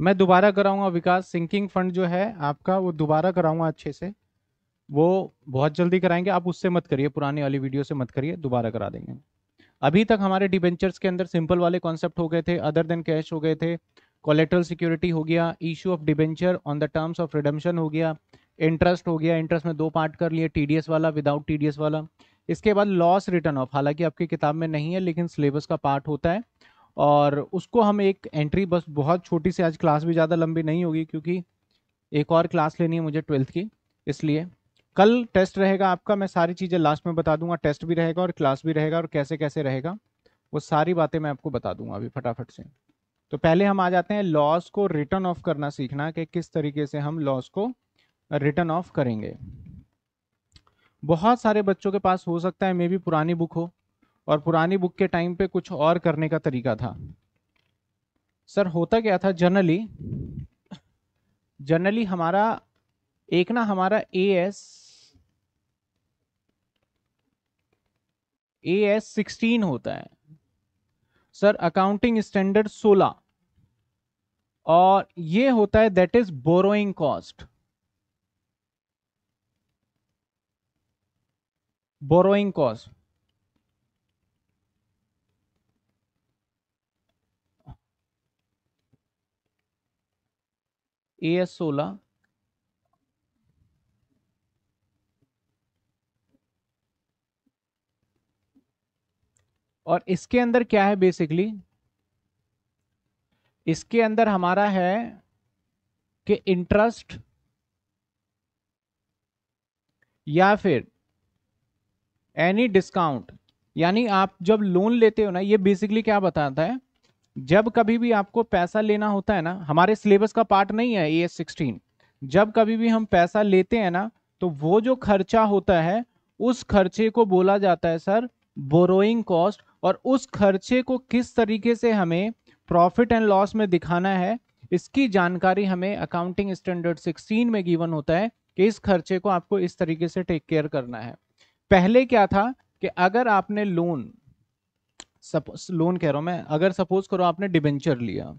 मैं दोबारा कराऊंगा विकास सिंकिंग फंड जो है आपका वो दोबारा कराऊंगा अच्छे से वो बहुत जल्दी कराएंगे आप उससे मत करिए पुराने वाली वीडियो से मत करिए दोबारा करा देंगे अभी तक हमारे डिबेंचर्स के अंदर सिंपल वाले कॉन्सेप्ट हो गए थे अदर देन कैश हो गए थे कोलेट्रल सिक्योरिटी हो गया issue of debenture on the terms of redemption हो गया इंटरेस्ट हो गया इंटरेस्ट में दो पार्ट कर लिए टी वाला विदाउट टी वाला इसके बाद लॉस रिटर्न ऑफ हालांकि आपकी किताब में नहीं है लेकिन सिलेबस का पार्ट होता है और उसको हम एक एंट्री बस बहुत छोटी सी आज क्लास भी ज़्यादा लंबी नहीं होगी क्योंकि एक और क्लास लेनी है मुझे ट्वेल्थ की इसलिए कल टेस्ट रहेगा आपका मैं सारी चीज़ें लास्ट में बता दूंगा टेस्ट भी रहेगा और क्लास भी रहेगा और कैसे कैसे रहेगा वो सारी बातें मैं आपको बता दूंगा अभी फटाफट से तो पहले हम आ जाते हैं लॉस को रिटर्न ऑफ करना सीखना कि किस तरीके से हम लॉस को रिटर्न ऑफ करेंगे बहुत सारे बच्चों के पास हो सकता है मे भी पुरानी बुक हो और पुरानी बुक के टाइम पे कुछ और करने का तरीका था सर होता क्या था जनरली जनरली हमारा एक ना हमारा A S A S sixteen होता है सर अकाउंटिंग स्टैंडर्ड सोलह और ये होता है that is borrowing cost borrowing cost A S सोलह और इसके अंदर क्या है बेसिकली इसके अंदर हमारा है कि इंटरेस्ट या फिर एनी डिस्काउंट यानी आप जब लोन लेते हो ना ये बेसिकली क्या बताता है जब कभी भी आपको पैसा लेना होता है ना हमारे सिलेबस का पार्ट नहीं है ए एस सिक्सटीन जब कभी भी हम पैसा लेते हैं ना तो वो जो खर्चा होता है उस खर्चे को बोला जाता है सर बोरोइंग कॉस्ट और उस खर्चे को किस तरीके से हमें प्रॉफिट एंड लॉस में दिखाना है इसकी जानकारी हमें अकाउंटिंग स्टैंडर्ड 16 में गिवन होता है कि इस खर्चे को आपको इस तरीके से टेक केयर करना है पहले क्या था कि अगर आपने लोन लोन कह रहा हूँ मैं अगर सपोज करो आपने डिबेंचर लिया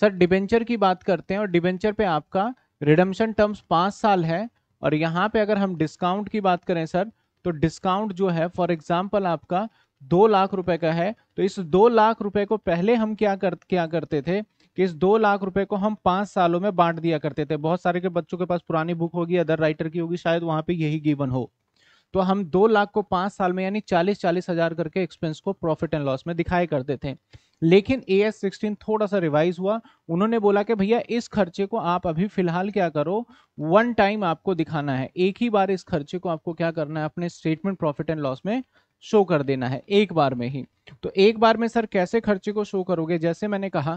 सर डिबेंचर की बात करते हैं और डिबेंचर पे आपका रिडम्शन टर्म्स पाँच साल है और यहाँ पे अगर हम डिस्काउंट की बात करें सर तो डिस्काउंट जो है फॉर एग्जाम्पल आपका दो लाख रुपए का है तो इस दो लाख रुपए को पहले हम क्या कर क्या करते थे कि इस दो लाख रुपए को हम पाँच सालों में बांट दिया करते थे बहुत सारे के बच्चों के पास पुरानी बुक होगी अदर राइटर की होगी शायद वहाँ पे यही गिवन हो तो हम दो लाख को पांच साल में यानी चालीस चालीस हजार करके एक्सपेंस को प्रॉफिट एंड लॉस में दिखाई करते थे लेकिन ए एस सिक्सटीन थोड़ा सा रिवाइज हुआ उन्होंने बोला कि भैया इस खर्चे को आप अभी फिलहाल क्या करो वन टाइम आपको दिखाना है एक ही बार इस खर्चे को आपको क्या करना है अपने स्टेटमेंट प्रॉफिट एंड लॉस में शो कर देना है एक बार में ही तो एक बार में सर कैसे खर्चे को शो करोगे जैसे मैंने कहा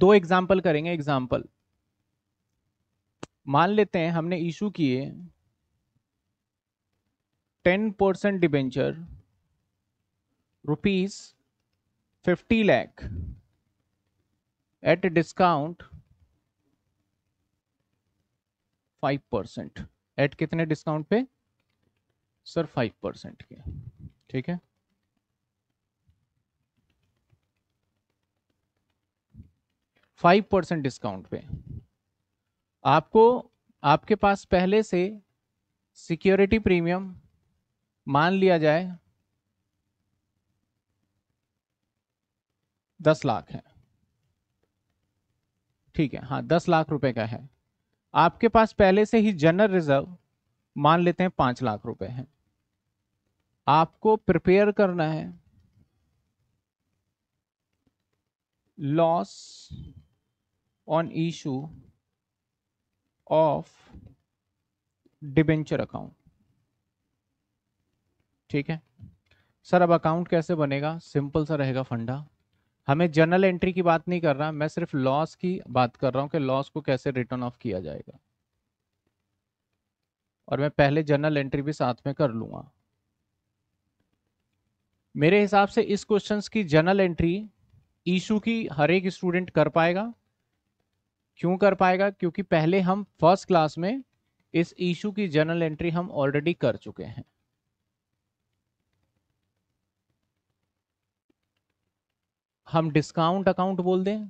दो एग्जाम्पल करेंगे एग्जाम्पल मान लेते हैं हमने इशू किए ten percent debenture rupees fifty lakh at discount five percent at कितने डिस्काउंट पे सर फाइव परसेंट के ठीक है फाइव परसेंट डिस्काउंट पे आपको आपके पास पहले से सिक्योरिटी प्रीमियम मान लिया जाए दस लाख है ठीक है हाँ दस लाख रुपए का है आपके पास पहले से ही जनरल रिजर्व मान लेते हैं पांच लाख रुपए है आपको प्रिपेयर करना है loss on issue of debenture account ठीक है सर अब अकाउंट कैसे बनेगा सिंपल सा रहेगा फंडा हमें जनरल एंट्री की बात नहीं कर रहा मैं सिर्फ लॉस की बात कर रहा हूँ कि लॉस को कैसे रिटर्न ऑफ किया जाएगा और मैं पहले जनरल एंट्री भी साथ में कर लूंगा मेरे हिसाब से इस क्वेश्चंस की जनरल एंट्री इशू की हर एक स्टूडेंट कर पाएगा क्यों कर पाएगा क्योंकि पहले हम फर्स्ट क्लास में इस ईशू की जनरल एंट्री हम ऑलरेडी कर चुके हैं हम डिस्काउंट अकाउंट बोल दें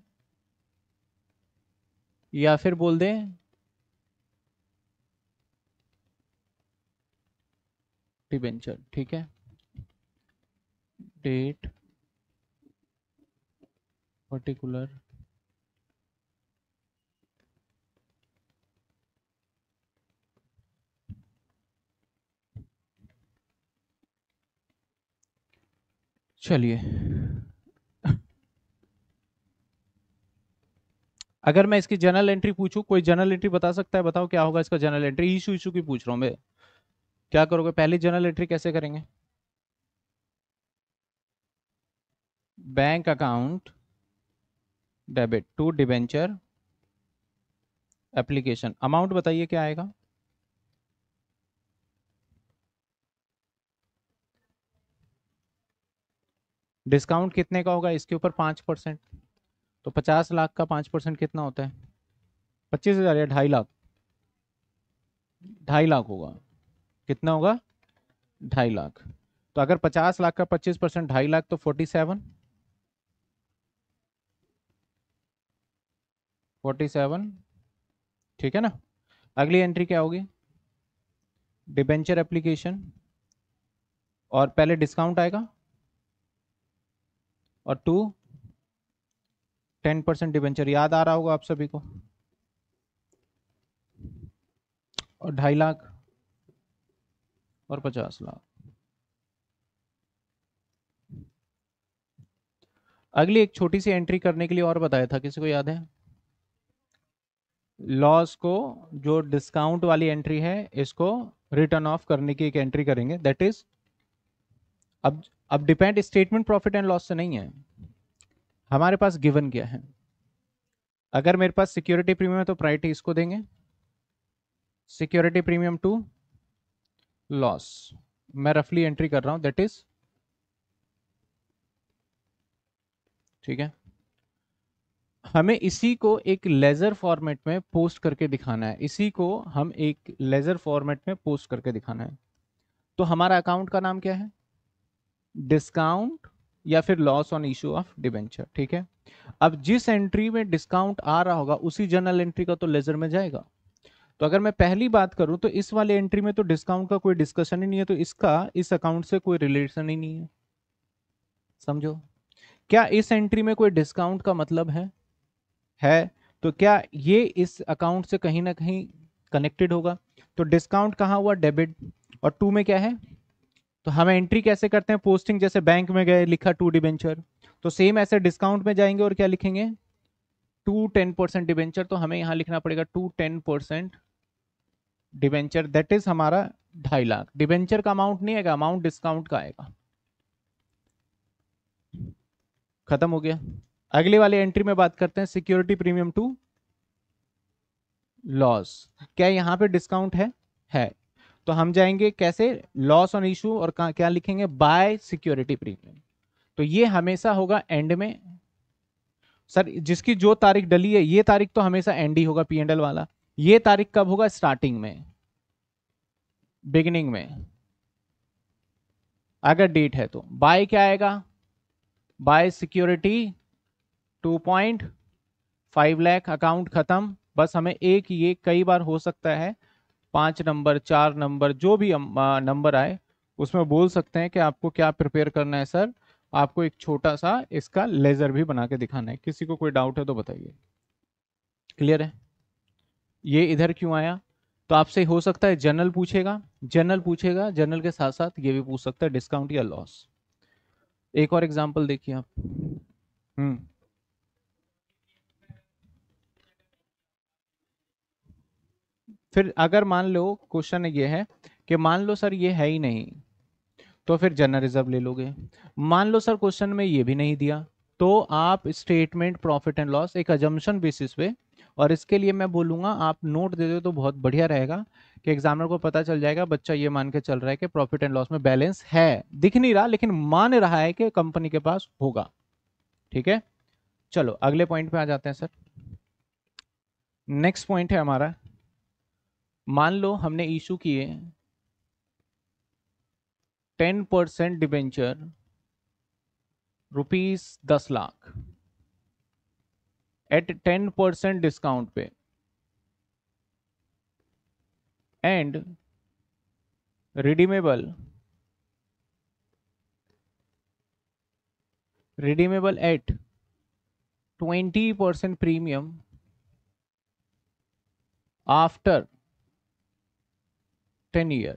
या फिर बोल दें डिबेंचर ठीक है डेट पर्टिकुलर चलिए अगर मैं इसकी जनरल एंट्री पूछूं कोई जनरल एंट्री बता सकता है बताओ क्या होगा इसका जनरल एंट्री इशू इशू की पूछ रहा हूँ मैं क्या करोगे पहली जनरल एंट्री कैसे करेंगे bank account debit to debenture application amount बताइए क्या आएगा डिस्काउंट कितने का होगा इसके ऊपर पांच परसेंट तो पचास लाख का पाँच परसेंट कितना होता है पच्चीस हज़ार या ढाई लाख ढाई लाख होगा कितना होगा ढाई लाख तो अगर पचास लाख का पच्चीस परसेंट ढाई लाख तो फोर्टी सेवन फोर्टी सेवन ठीक है ना अगली एंट्री क्या होगी डिबेंचर एप्लीकेशन और पहले डिस्काउंट आएगा और टू टेन परसेंट डिवेंचर याद आ रहा होगा आप सभी को और ढाई लाख और पचास लाख अगली एक छोटी सी एंट्री करने के लिए और बताया था किसी को याद है लॉस को जो डिस्काउंट वाली एंट्री है इसको रिटर्न ऑफ करने की एक एंट्री करेंगे दैट इज अब अब depend statement profit and loss से नहीं है हमारे पास गिवन क्या है अगर मेरे पास सिक्योरिटी प्रीमियम है तो प्रायरिटी इसको देंगे सिक्योरिटी प्रीमियम टू लॉस मैं रफली एंट्री कर रहा हूं दैट इज ठीक है हमें इसी को एक लेजर फॉर्मेट में पोस्ट करके दिखाना है इसी को हम एक लेजर फॉर्मेट में पोस्ट करके दिखाना है तो हमारा अकाउंट का नाम क्या है डिस्काउंट या फिर loss on issue of debenture ठीक है अब जिस एंट्री में डिस्काउंट आ रहा होगा उसी जर्नल एंट्री का तो लेजर में जाएगा तो अगर मैं पहली बात करूं तो इस वाले एंट्री में तो डिस्काउंट का कोई डिस्कशन ही नहीं है तो इसका इस अकाउंट से कोई रिलेशन ही नहीं है समझो क्या इस एंट्री में कोई डिस्काउंट का मतलब है है तो क्या ये इस अकाउंट से कहीं ना कहीं कनेक्टेड होगा तो डिस्काउंट कहाँ हुआ डेबिट और टू में क्या है तो हम एंट्री कैसे करते हैं पोस्टिंग जैसे बैंक में गए लिखा टू डिबेंचर तो सेम ऐसे डिस्काउंट में जाएंगे और क्या लिखेंगे टू टेन परसेंट डिबेंचर तो हमें यहाँ लिखना पड़ेगा to ten percent debenture that is हमारा ढाई लाख डिबेंचर का अमाउंट नहीं आएगा अमाउंट डिस्काउंट का आएगा खत्म हो गया अगले वाले एंट्री में बात करते हैं सिक्योरिटी प्रीमियम टू लॉस क्या यहाँ पे डिस्काउंट है है तो हम जाएंगे कैसे लॉस ऑन इशू और क्या लिखेंगे बाय सिक्योरिटी प्रीमियम तो ये हमेशा होगा एंड में सर जिसकी जो तारीख डली है ये तारीख तो हमेशा एंड ही होगा पी एल वाला ये तारीख कब होगा स्टार्टिंग में बिगिनिंग में अगर डेट है तो बाय क्या आएगा बाय सिक्योरिटी 2.5 लाख अकाउंट खत्म बस हमें एक ये कई बार हो सकता है पाँच नंबर चार नंबर जो भी नंबर आए उसमें बोल सकते हैं कि आपको क्या प्रिपेयर करना है सर आपको एक छोटा सा इसका लेजर भी बना के दिखाना है किसी को कोई डाउट है तो बताइए क्लियर है ये इधर क्यों आया तो आपसे हो सकता है जनरल पूछेगा जनरल पूछेगा जनरल के साथ साथ ये भी पूछ सकता है डिस्काउंट या लॉस एक और एग्जाम्पल देखिए आप हम्म फिर अगर मान लो क्वेश्चन ये है कि मान लो सर ये है ही नहीं तो फिर जनरल रिजर्व ले लोगे मान लो सर क्वेश्चन में ये भी नहीं दिया तो आप स्टेटमेंट प्रॉफिट एंड लॉस एक अजम्पन बेसिस पे और इसके लिए मैं बोलूँगा आप नोट दे दो तो बहुत बढ़िया रहेगा कि एग्जामिनर को पता चल जाएगा बच्चा ये मान के चल रहा है कि प्रॉफिट एंड लॉस में बैलेंस है दिख नहीं रहा लेकिन मान रहा है कि कंपनी के पास होगा ठीक है चलो अगले पॉइंट पे आ जाते हैं सर नेक्स्ट पॉइंट है हमारा मान लो हमने इशू किए टेन परसेंट डिबेंचर रुपीज दस lakh at ten percent discount पे and redeemable redeemable at twenty percent premium after ten year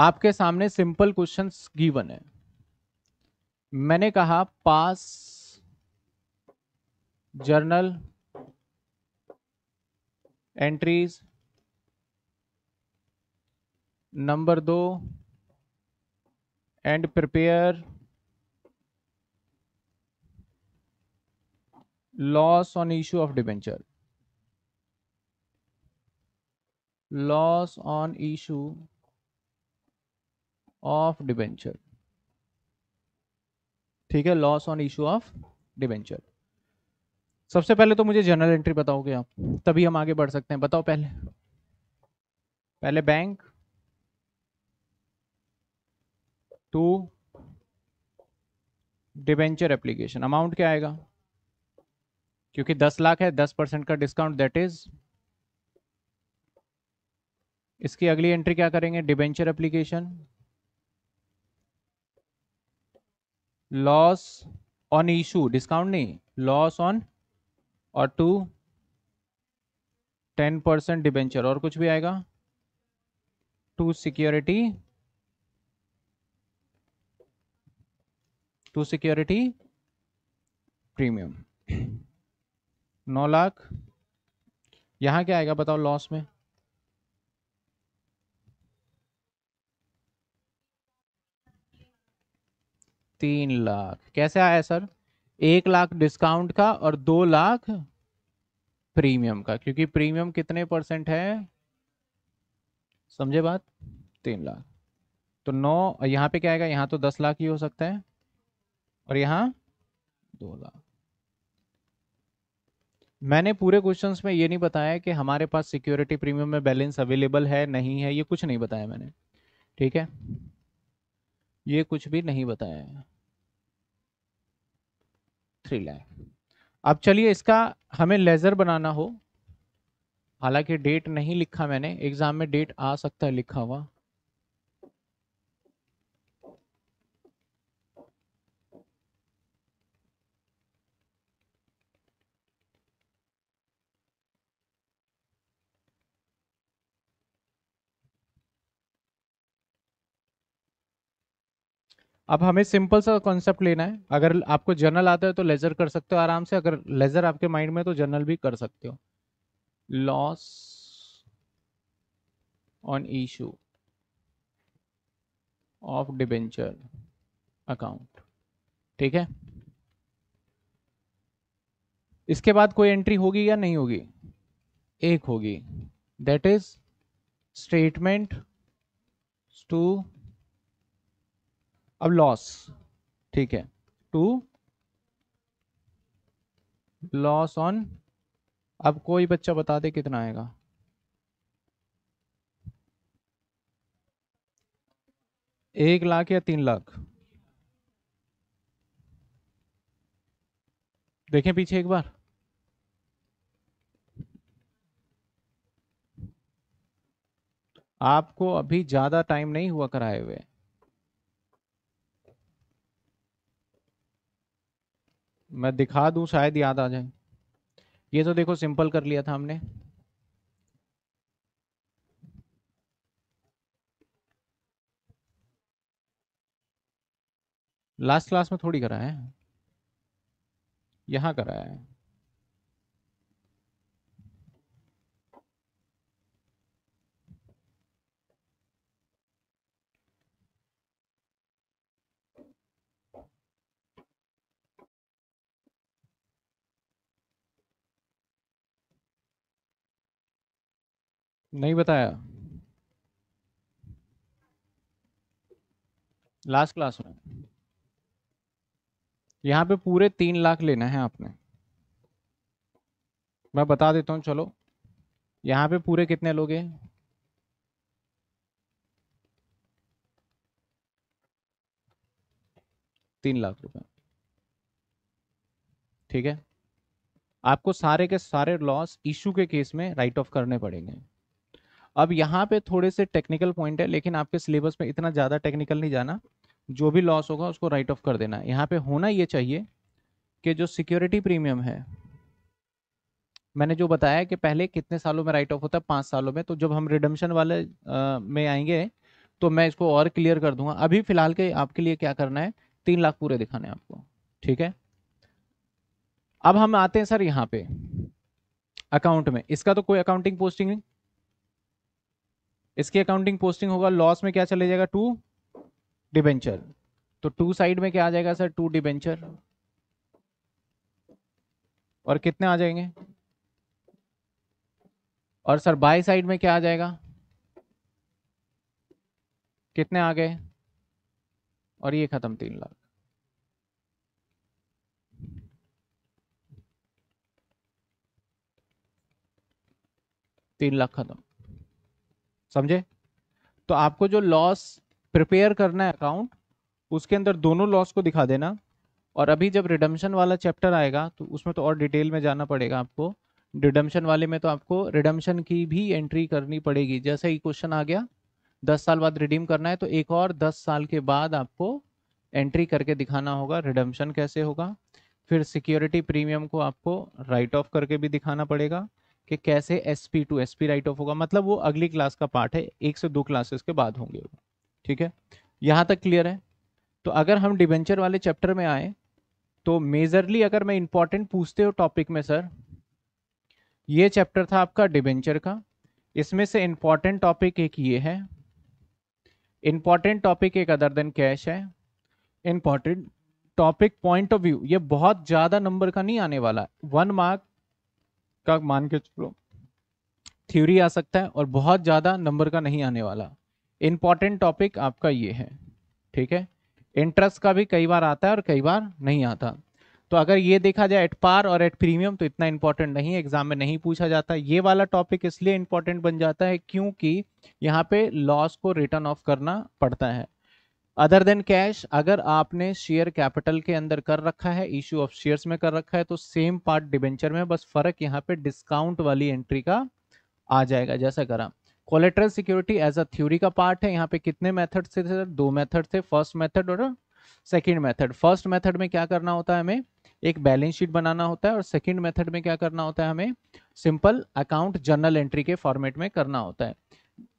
आपके सामने सिंपल क्वेश्चन गिवन है मैंने कहा पास जर्नल एंट्रीज नंबर दो and prepare loss on issue of debenture loss on issue of debenture ठीक है loss on issue of debenture सबसे पहले तो मुझे जनरल एंट्री बताओगे आप तभी हम आगे बढ़ सकते हैं बताओ पहले पहले bank to debenture application amount क्या आएगा क्योंकि 10 लाख है 10 परसेंट का डिस्काउंट दैट इज इसकी अगली एंट्री क्या करेंगे debenture application loss on issue discount नहीं लॉस ऑन और टू टेन परसेंट डिबेंचर और कुछ भी आएगा to security to security premium नौ लाख यहां क्या आएगा बताओ लॉस में तीन लाख कैसे आया सर एक लाख डिस्काउंट का और दो लाख प्रीमियम का क्योंकि प्रीमियम कितने परसेंट है समझे बात तीन लाख तो नौ यहाँ पे क्या आएगा यहाँ तो दस लाख ही हो सकता है और यहाँ दो लाख मैंने पूरे क्वेश्चंस में ये नहीं बताया कि हमारे पास सिक्योरिटी प्रीमियम में बैलेंस अवेलेबल है नहीं है ये कुछ नहीं बताया मैंने ठीक है ये कुछ भी नहीं बताया है थ्री लैख अब चलिए इसका हमें लेज़र बनाना हो हालांकि डेट नहीं लिखा मैंने एग्जाम में डेट आ सकता है लिखा हुआ अब हमें सिंपल सा कॉन्सेप्ट लेना है अगर आपको जर्नल आता है तो लेजर कर सकते हो आराम से अगर लेजर आपके माइंड में तो जर्नल भी कर सकते हो loss on issue of debenture account ठीक है इसके बाद कोई एंट्री होगी या नहीं होगी एक होगी दैट इज स्टेटमेंट टू अब लॉस ठीक है टू लॉस ऑन अब कोई बच्चा बता दे कितना आएगा एक लाख या तीन लाख देखें पीछे एक बार आपको अभी ज़्यादा टाइम नहीं हुआ कराए हुए मैं दिखा दूं शायद याद आ जाए ये तो देखो सिंपल कर लिया था हमने लास्ट क्लास में थोड़ी कराया है यहां कराया है नहीं बताया लास्ट क्लास में यहां पे पूरे तीन लाख लेना है आपने मैं बता देता हूं चलो यहां पे पूरे कितने लोग हैं तीन लाख रुपए ठीक है आपको सारे के सारे लॉस इशू के केस में राइट ऑफ करने पड़ेंगे अब यहाँ पे थोड़े से टेक्निकल पॉइंट है लेकिन आपके सिलेबस में इतना ज़्यादा टेक्निकल नहीं जाना जो भी लॉस होगा उसको राइट ऑफ कर देना यहाँ पे होना ये चाहिए कि जो सिक्योरिटी प्रीमियम है मैंने जो बताया कि पहले कितने सालों में राइट ऑफ होता है पाँच सालों में तो जब हम रिडम्शन वाले आ, में आएंगे तो मैं इसको और क्लियर कर दूंगा अभी फिलहाल के आपके लिए क्या करना है तीन लाख पूरे दिखाने आपको ठीक है अब हम आते हैं सर यहाँ पे अकाउंट में इसका तो कोई अकाउंटिंग पोस्टिंग नहीं इसकी अकाउंटिंग पोस्टिंग होगा लॉस में क्या चले जाएगा टू डिबेंचर तो टू साइड में क्या आ जाएगा सर टू डिबेंचर और कितने आ जाएंगे और सर बाई साइड में क्या आ जाएगा कितने आ गए और ये खत्म तीन लाख तीन लाख खत्म समझे तो आपको जो लॉस प्रिपेयर करना है अकाउंट उसके अंदर दोनों लॉस को दिखा देना और अभी जब रिडम्शन वाला चैप्टर आएगा तो उसमें तो और डिटेल में जाना पड़ेगा आपको रिडम्शन वाले में तो आपको रिडम्शन की भी एंट्री करनी पड़ेगी जैसे ही क्वेश्चन आ गया दस साल बाद रिडीम करना है तो एक और दस साल के बाद आपको एंट्री करके दिखाना होगा रिडम्शन कैसे होगा फिर सिक्योरिटी प्रीमियम को आपको राइट ऑफ करके भी दिखाना पड़ेगा कि कैसे S P to S P write off होगा मतलब वो अगली क्लास का पार्ट है एक से दो क्लासेस के बाद होंगे वो ठीक है यहाँ तक क्लियर है तो अगर हम डिवेंचर वाले चैप्टर में आए तो मेजरली अगर मैं इंपॉर्टेंट पूछते हो टॉपिक में सर ये चैप्टर था आपका डिबेंचर का इसमें से इंपॉर्टेंट टॉपिक एक ये है इंपॉर्टेंट टॉपिक एक अदर देन कैश है important topic point of view ये बहुत ज़्यादा नंबर का नहीं आने वाला वन मार्क का मान के चलो थ्योरी आ सकता है और बहुत ज़्यादा नंबर का नहीं आने वाला इंपॉर्टेंट टॉपिक आपका ये है ठीक है इंटरेस्ट का भी कई बार आता है और कई बार नहीं आता तो अगर ये देखा जाए एट पार और एट प्रीमियम तो इतना इंपॉर्टेंट नहीं एग्जाम में नहीं पूछा जाता ये वाला टॉपिक इसलिए इंपॉर्टेंट बन जाता है क्योंकि यहाँ पे लॉस को रिटर्न ऑफ करना पड़ता है अदर देन कैश अगर आपने शेयर कैपिटल के अंदर कर रखा है इश्यू ऑफ शेयर्स में कर रखा है तो सेम पार्ट डिबेंचर में बस फर्क यहाँ पे डिस्काउंट वाली एंट्री का आ जाएगा जैसा करा collateral security as a theory का पार्ट है यहाँ पे कितने मेथड से थे दो मेथड थे फर्स्ट मेथड और सेकेंड मेथड फर्स्ट मेथड में क्या करना होता है हमें एक बैलेंस शीट बनाना होता है और सेकेंड मेथड में क्या करना होता है हमें सिंपल अकाउंट जर्नल एंट्री के फॉर्मेट में करना होता है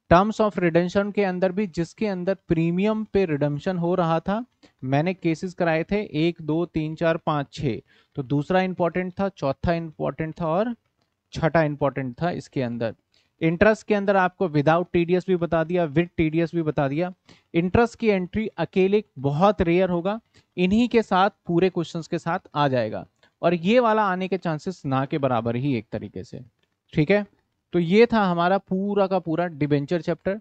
टर्म्स ऑफ रिडेंशन के अंदर भी जिसके अंदर प्रीमियम पे रिडम्शन हो रहा था मैंने केसेस कराए थे एक दो तीन चार पाँच छः तो दूसरा इंपॉर्टेंट था चौथा इंपॉर्टेंट था और छठा इंपॉर्टेंट था इसके अंदर इंटरेस्ट के अंदर आपको विदाउट टीडीएस भी बता दिया विद टीडीएस भी बता दिया इंटरेस्ट की एंट्री अकेले बहुत रेयर होगा इन्हीं के साथ पूरे क्वेश्चंस के साथ आ जाएगा और ये वाला आने के चांसेस ना के बराबर ही एक तरीके से ठीक है तो ये था हमारा पूरा का पूरा डिबेंचर चैप्टर